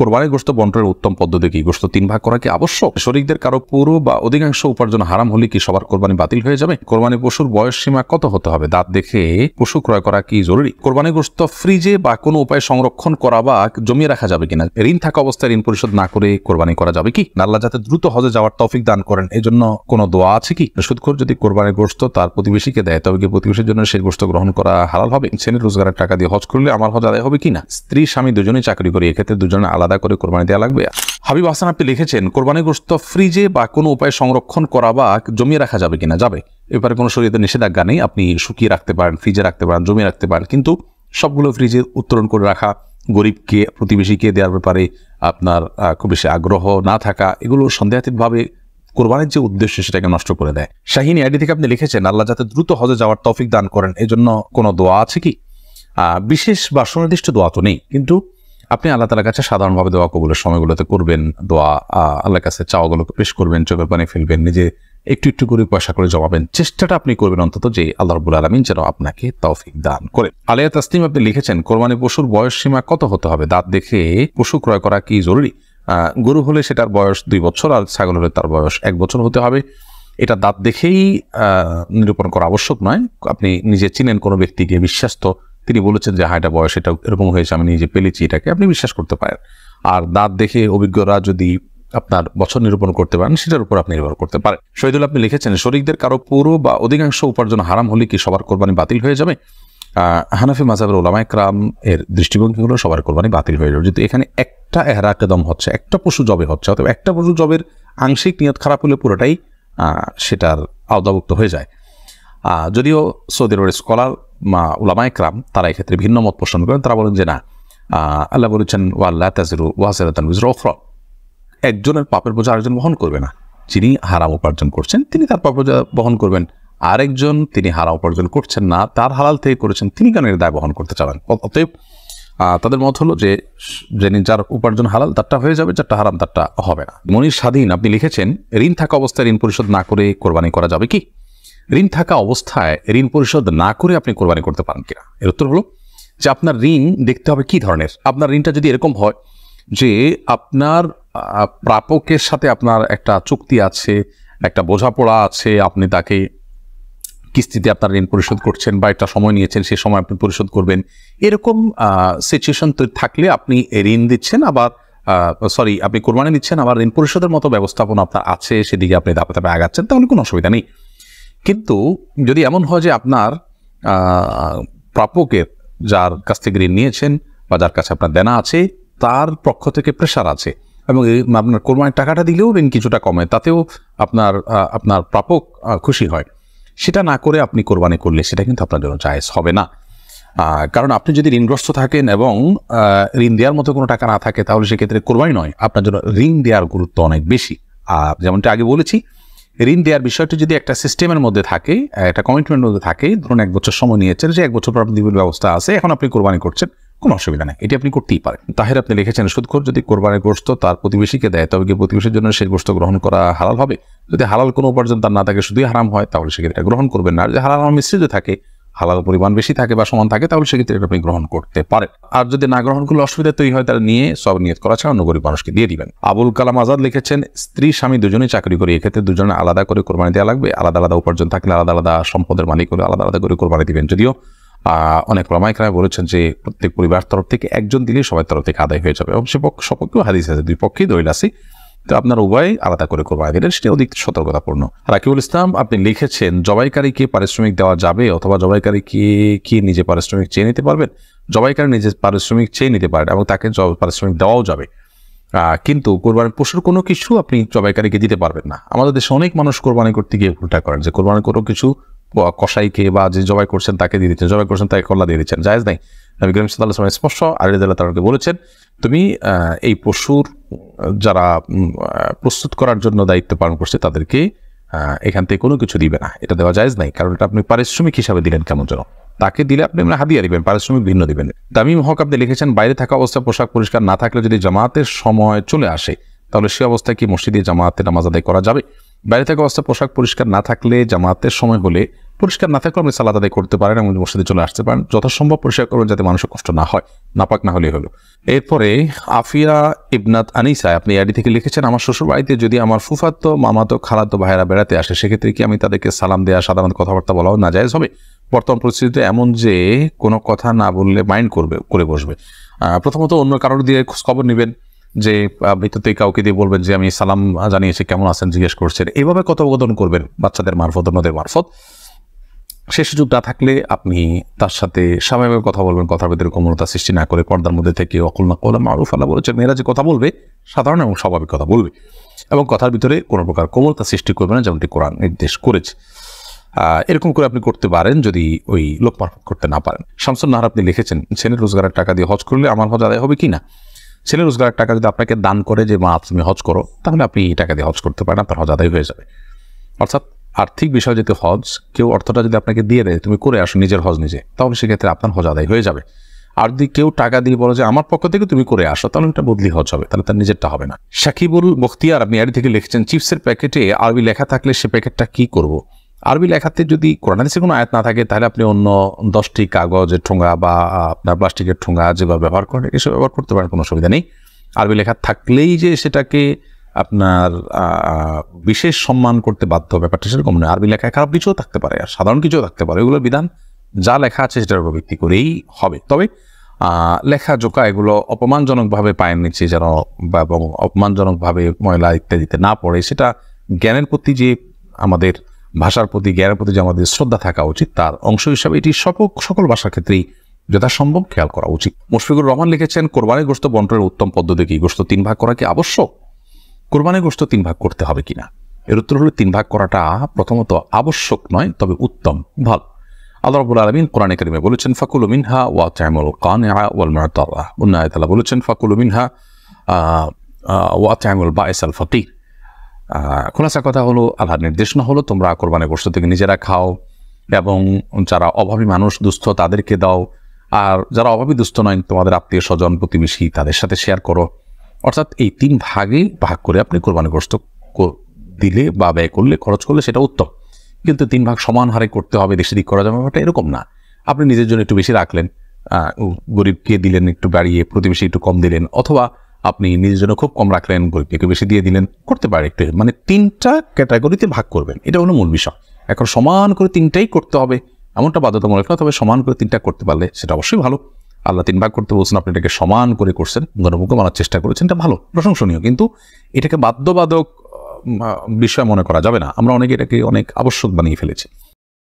কোরবানির গোস্ত বন্টনের উত্তম পদ্ধতি কি গোস্ত তিন ভাগ করা কি আবশ্যক শরিকদের কারো পুরো বা অধিকাংশ উপার্জন হারাম হলে কি সবার কোরবানি বাতিল হয়ে যাবে কোরবানি পশুর বয়স সীমা কত হতে হবে দাঁত দেখে পশু ক্রয় করা কি জরুরি কোরবানি গোস্ত ফ্রিজে বা কোনো উপায়ে সংরক্ষণ করা বা জমিয়ে রাখা যাবে কিনা ঋণ থাকা অবস্থায় ঋণ পরিশোধ না করে কোরবানি করা যাবে কি নাল্লা যাতে দ্রুত হজে যাওয়ার তফিক দান করেন এজন্য কোনো দোয়া আছে কি সুদখোর যদি কোরবানি গোস্ত তার প্রতিবেশীকে দেয় তবে কি প্রতিবেশীর জন্য সেই গোস্ত গ্রহণ করা হালাল হবে ছেলে রোজগারের টাকা দিয়ে হজ করলে আমার হজ আদায় হবে কিনা স্ত্রী স্বামী দুজনেই চাকরি করি এক্ষেত্রে দুজনে আলাদা আলাদা করে কোরবানি দেওয়া লাগবে হাবিব হাসান আপনি লিখেছেন কোরবানি গোস্ত ফ্রিজে বা কোনো উপায়ে সংরক্ষণ করা বা জমিয়ে রাখা যাবে কিনা যাবে এবারে কোনো শরীরে নিষেধাজ্ঞা নেই আপনি শুকিয়ে রাখতে পারেন ফ্রিজে রাখতে পারেন জমিয়ে রাখতে পারেন কিন্তু সবগুলো ফ্রিজে উত্তোলন করে রাখা গরিবকে প্রতিবেশীকে দেওয়ার ব্যাপারে আপনার খুব বেশি আগ্রহ না থাকা এগুলো সন্দেহাতীতভাবে কোরবানির যে উদ্দেশ্য সেটাকে নষ্ট করে দেয় শাহিনী আইডি থেকে আপনি লিখেছেন আল্লাহ যাতে দ্রুত হজে যাওয়ার তফিক দান করেন এজন্য কোনো দোয়া আছে কি বিশেষ বা সুনির্দিষ্ট দোয়া তো নেই কিন্তু আপনি আল্লাহ তালার কাছে সাধারণভাবে দোয়া কবুলের সময়গুলোতে করবেন দোয়া আল্লাহর কাছে চাওয়াগুলোকে পেশ করবেন চোখের পানি ফেলবেন নিজে একটু একটু করে পয়সা করে জমাবেন চেষ্টাটা আপনি করবেন অন্তত যে আল্লাহ রবুল আলমিন যেন আপনাকে তৌফিক দান করে আলিয়া তাসলিম আপনি লিখেছেন কোরবানি পশুর বয়স সীমা কত হতে হবে দাঁত দেখে পশু ক্রয় করা কি জরুরি গরু হলে সেটার বয়স দুই বছর আর ছাগল হলে তার বয়স এক বছর হতে হবে এটা দাঁত দেখেই নিরূপণ করা আবশ্যক নয় আপনি নিজে চিনেন কোনো ব্যক্তিকে বিশ্বাস্ত তিনি বলেছেন যে হ্যাঁ এটা বয়স এটা এরকম হয়েছে আমি নিজে পেলেছি এটাকে আপনি বিশ্বাস করতে পারেন আর দাঁত দেখে অভিজ্ঞরা যদি আপনার বছর নিরূপণ করতে পারেন সেটার উপর আপনি নির্ভর করতে পারেন শহীদুল আপনি লিখেছেন শরিকদের কারো পুরো বা অধিকাংশ উপার্জন হারাম হলে কি সবার কোরবানি বাতিল হয়ে যাবে হানাফি মাজাবের ওলামা একরাম এর দৃষ্টিভঙ্গি হলো সবার কোরবানি বাতিল হয়ে যাবে যদি এখানে একটা এহরাকেদম হচ্ছে একটা পশু জবে হচ্ছে অথবা একটা পশু জবের আংশিক নিয়ত খারাপ হলে পুরোটাই সেটার আওতাভুক্ত হয়ে যায় যদিও সৌদি আরবের স্কলার উলামা ক্রাম তারা এক্ষেত্রে ভিন্ন মত পোষণ করেন তারা বলেন যে না আল্লাহ বলেছেন ওয়াল্লা তাজিরু ওয়াসেরাতান একজনের পাপের বোঝা আরেকজন বহন করবে না যিনি হারাম উপার্জন করছেন তিনি তার পাপের বোঝা বহন করবেন আরেকজন তিনি হারা উপার্জন করছেন না তার হালাল থেকে করেছেন তিনি কেন এর দায় বহন করতে চান অতএব তাদের মত হলো যে যিনি যার উপার্জন হালাল তারটা হয়ে যাবে যারটা হারাম তারটা হবে না মনির স্বাধীন আপনি লিখেছেন ঋণ থাকা অবস্থায় ঋণ পরিশোধ না করে কোরবানি করা যাবে কি ঋণ থাকা অবস্থায় ঋণ পরিশোধ না করে আপনি কোরবানি করতে পারেন কিনা এর উত্তর হলো যে আপনার ঋণ দেখতে হবে কি ধরনের আপনার ঋণটা যদি এরকম হয় যে আপনার প্রাপকের সাথে আপনার একটা চুক্তি আছে একটা বোঝাপড়া আছে আপনি তাকে কিস্তিতে আপনার ঋণ পরিশোধ করছেন বা একটা সময় নিয়েছেন সে সময় আপনি পরিশোধ করবেন এরকম সিচুয়েশন থাকলে আপনি ঋণ দিচ্ছেন আবার সরি আপনি কোরবানি দিচ্ছেন আবার ঋণ পরিশোধের মতো ব্যবস্থাপনা আপনার আছে সেদিকে আপনি ধাপে ধাপে আগাচ্ছেন তাহলে কোনো অসুবিধা নেই কিন্তু যদি এমন হয় যে আপনার প্রাপকের যার কাছ থেকে ঋণ নিয়েছেন বা যার কাছে আপনার দেনা আছে তার পক্ষ থেকে প্রেশার আছে এবং আপনার কোরবানির টাকাটা দিলেও ঋণ কিছুটা কমে তাতেও আপনার আপনার প্রাপক খুশি হয় সেটা না করে আপনি কোরবানি করলে সেটা কিন্তু আপনার জন্য জায়েজ হবে না কারণ আপনি যদি ঋণগ্রস্ত থাকেন এবং ঋণ দেওয়ার মতো কোনো টাকা না থাকে তাহলে সেক্ষেত্রে কোরবানি নয় আপনার জন্য ঋণ দেওয়ার গুরুত্ব অনেক বেশি আর যেমনটা আগে বলেছি ঋণ দেওয়ার বিষয়টি যদি একটা সিস্টেমের মধ্যে থাকে একটা কমিটমেন্টের মধ্যে থাকে ধরুন এক বছর সময় নিয়েছেন যে এক বছর পর আপনি ব্যবস্থা আছে এখন আপনি কোরবানি করছেন কোনো অসুবিধা নেই এটি আপনি করতেই পারেন তাহের আপনি লিখেছেন সুদখোর যদি কোরবানির গোস্ত তার প্রতিবেশীকে দেয় তবে কি প্রতিবেশীর জন্য সেই গোস্ত গ্রহণ করা হালাল হবে যদি হালাল কোনো উপার্জন তার না থাকে শুধুই হারাম হয় তাহলে সেক্ষেত্রে গ্রহণ করবেন না যদি হালাল মিশ্রিত থাকে হালাল পরিমাণ বেশি থাকে বা সমান থাকে তাহলে সেক্ষেত্রে এটা আপনি গ্রহণ করতে পারেন আর যদি না গ্রহণ করলে অসুবিধা তৈরি হয় তাহলে নিয়ে সব নিয়ত করা ছাড়া অন্য গরিব মানুষকে দিয়ে দিবেন আবুল কালাম আজাদ লিখেছেন স্ত্রী স্বামী দুজনে চাকরি করে এক্ষেত্রে দুজনে আলাদা করে কোরবানি দেওয়া লাগবে আলাদা আলাদা উপার্জন থাকলে আলাদা আলাদা সম্পদের মালিক করে আলাদা আলাদা করে কোরবানি দিবেন যদিও অনেক রমাইকরা বলেছেন যে প্রত্যেক পরিবার তরফ থেকে একজন দিলে সবাই তরফ থেকে আদায় হয়ে যাবে এবং সে সপক্ষেও হাদিস আছে দুই পক্ষেই দলিল আছে তো আপনার উভয় আলাদা করে করবো আগে সেটা অধিক সতর্কতাপূর্ণ রাকিবুল ইসলাম আপনি লিখেছেন জবাইকারীকে পারিশ্রমিক দেওয়া যাবে অথবা জবাইকারীকে কি নিজে পারিশ্রমিক চেয়ে নিতে পারবেন জবাইকারী নিজে পারিশ্রমিক চেয়ে নিতে পারেন এবং তাকে পারিশ্রমিক দেওয়াও যাবে কিন্তু কোরবানির পশুর কোনো কিছু আপনি জবাইকারীকে দিতে পারবেন না আমাদের দেশে অনেক মানুষ কোরবানি করতে গিয়ে ভুলটা করেন যে কোরবানি কোনো কিছু কষাইকে বা যে জবাই করছেন তাকে দিয়ে দিচ্ছেন জবাই করছেন তাকে কল্লা দিয়ে দিচ্ছেন জায়জ নাই নবী করিম সাল্লাহ স্পষ্ট আলী তালাকে বলেছেন তুমি এই পশুর যারা প্রস্তুত করার জন্য দায়িত্ব পালন করছে তাদেরকে এখান থেকে কোনো কিছু দিবে না এটা দেওয়া যায়জ নাই কারণ এটা আপনি পারিশ্রমিক হিসাবে দিলেন কেমন যেন তাকে দিলে আপনি মানে হাদিয়া দিবেন পারিশ্রমিক ভিন্ন দিবেন দামি হক আপনি লিখেছেন বাইরে থাকা অবস্থা পোশাক পরিষ্কার না থাকলে যদি জামাতের সময় চলে আসে তাহলে সে অবস্থায় কি মসজিদে জামাতে নামাজ আদায় করা যাবে বাইরে থাকা অবস্থা পোশাক পরিষ্কার না থাকলে জামাতের সময় হলে পরিষ্কার না থাকলে আপনি সালাদ আদায় করতে পারেন এবং মসজিদে চলে আসতে পারেন যথাসম্ভব পরিষ্কার করবেন যাতে মানুষের কষ্ট না হয় নাপাক না হলেই হলো এরপরে আফিয়া ইবনাত আনিসা আপনি অ্যাডি থেকে লিখেছেন আমার শ্বশুর বাড়িতে যদি আমার ফুফাতো মামাতো খালাতো ভাইয়েরা বেড়াতে আসে সেক্ষেত্রে কি আমি তাদেরকে সালাম দেওয়া সাধারণত কথাবার্তা বলাও না যায় হবে বর্তমান পরিস্থিতিতে এমন যে কোনো কথা না বললে মাইন্ড করবে করে বসবে প্রথমত অন্য কারোর দিয়ে খবর নেবেন যে ভিতরতে কাউকে দিয়ে বলবেন যে আমি সালাম জানিয়েছি কেমন আছেন জিজ্ঞেস করছেন এভাবে কথোপকথন করবেন বাচ্চাদের মারফত অন্যদের মারফত সে সুযোগ না থাকলে আপনি তার সাথে স্বাভাবিক কথা বলবেন কথার ভিতরে কোমলতা সৃষ্টি না করে পর্দার মধ্যে থেকে না কলা মারুফ আল্লাহ বলেছে মেয়েরা যে কথা বলবে সাধারণ এবং স্বাভাবিক কথা বলবে এবং কথার ভিতরে কোনো প্রকার কোমলতা সৃষ্টি করবে না যেমনটি কোরআন নির্দেশ করেছে এরকম করে আপনি করতে পারেন যদি ওই লোক পারফেক্ট করতে না পারেন শামসুল নাহার আপনি লিখেছেন ছেলে রোজগারের টাকা দিয়ে হজ করলে আমার হজ আদায় হবে কি না ছেলে রোজগারের টাকা যদি আপনাকে দান করে যে মা তুমি হজ করো তাহলে আপনি এই টাকা দিয়ে হজ করতে পারেন আপনার হজ আদায় হয়ে যাবে অর্থাৎ আর্থিক বিষয় যদি হজ কেউ অর্থটা যদি আপনাকে দিয়ে দেয় তুমি করে আসো নিজের হজ নিজে তাহলে সেক্ষেত্রে আপনার হজ আদায় হয়ে যাবে আর যদি কেউ টাকা দিয়ে বলো যে আমার পক্ষ থেকে তুমি করে আসো তাহলে এটা বদলি হজ হবে তাহলে তার নিজেরটা হবে না শাকিবুল বখতিয়ার আপনি এর থেকে লিখেছেন চিপসের প্যাকেটে আরবি লেখা থাকলে সে প্যাকেটটা কি করব। আরবি লেখাতে যদি কোরআনাদেশের কোনো আয়াত না থাকে তাহলে আপনি অন্য দশটি কাগজের ঠোঙা বা আপনার প্লাস্টিকের ঠোঙা যেভাবে ব্যবহার করেন এসব ব্যবহার করতে পারেন কোনো অসুবিধা নেই আরবি লেখা থাকলেই যে সেটাকে আপনার বিশেষ সম্মান করতে বাধ্য ব্যাপারটা সেরকম নয় আরবি লেখায় খারাপ কিছুও থাকতে পারে আর সাধারণ কিছুও থাকতে পারে এগুলোর বিধান যা লেখা আছে সেটার উপর ভিত্তি করেই হবে তবে লেখা জোকা এগুলো অপমানজনকভাবে পায়ের নিচে যেন এবং অপমানজনকভাবে ময়লা ইত্যাদিতে না পড়ে সেটা জ্ঞানের প্রতি যে আমাদের ভাষার প্রতি জ্ঞানের প্রতি যে আমাদের শ্রদ্ধা থাকা উচিত তার অংশ হিসাবে এটি সকল সকল ভাষার ক্ষেত্রেই যথাসম্ভব খেয়াল করা উচিত মুশফিকুর রহমান লিখেছেন কোরবানি গোস্ত বন্টনের উত্তম পদ্ধতি কি গোস্ত তিন ভাগ করা কি আবশ্যক কোরবানি গোস্ত তিন ভাগ করতে হবে কিনা এর উত্তর হলো তিন ভাগ করাটা প্রথমত আবশ্যক নয় তবে উত্তম ভালো আল্লাহ রবুল আলমিন কোরআনে করিমে বলেছেন ফাকুল মিনহা ওয়া চাইমুল কান ওয়াল মারতাল্লাহ অন্য বলেছেন ফাকুল মিনহা ওয়া চাইমুল বা এস আল ফকির খোলাসা কথা হলো আল্লাহর নির্দেশনা হলো তোমরা কোরবানি গোস্ত থেকে নিজেরা খাও এবং যারা অভাবী মানুষ দুস্থ তাদেরকে দাও আর যারা অভাবী দুস্থ নয় তোমাদের আত্মীয় স্বজন প্রতিবেশী তাদের সাথে শেয়ার করো অর্থাৎ এই তিন ভাগে ভাগ করে আপনি কোরবানিগ্রস্ত দিলে বা ব্যয় করলে খরচ করলে সেটা উত্তম কিন্তু তিন ভাগ সমান হারে করতে হবে দেশে দিক করা যাবে ব্যাপারটা এরকম না আপনি নিজের জন্য একটু বেশি রাখলেন গরিবকে দিলেন একটু বাড়িয়ে প্রতিবেশী একটু কম দিলেন অথবা আপনি নিজের জন্য খুব কম রাখলেন গরিবকে একটু বেশি দিয়ে দিলেন করতে পারে একটু মানে তিনটা ক্যাটাগরিতে ভাগ করবেন এটা হলো মূল বিষয় এখন সমান করে তিনটাই করতে হবে এমনটা বাধ্যতামূলক না তবে সমান করে তিনটা করতে পারলে সেটা অবশ্যই ভালো আল্লাহ তিন ভাগ করতে বলছেন আপনি এটাকে সমান করে করছেন গণমুখ মানার চেষ্টা করেছেন এটা ভালো প্রশংসনীয় কিন্তু এটাকে বাধ্যবাধক বিষয় মনে করা যাবে না আমরা অনেকে এটাকে অনেক আবশ্যক বানিয়ে ফেলেছি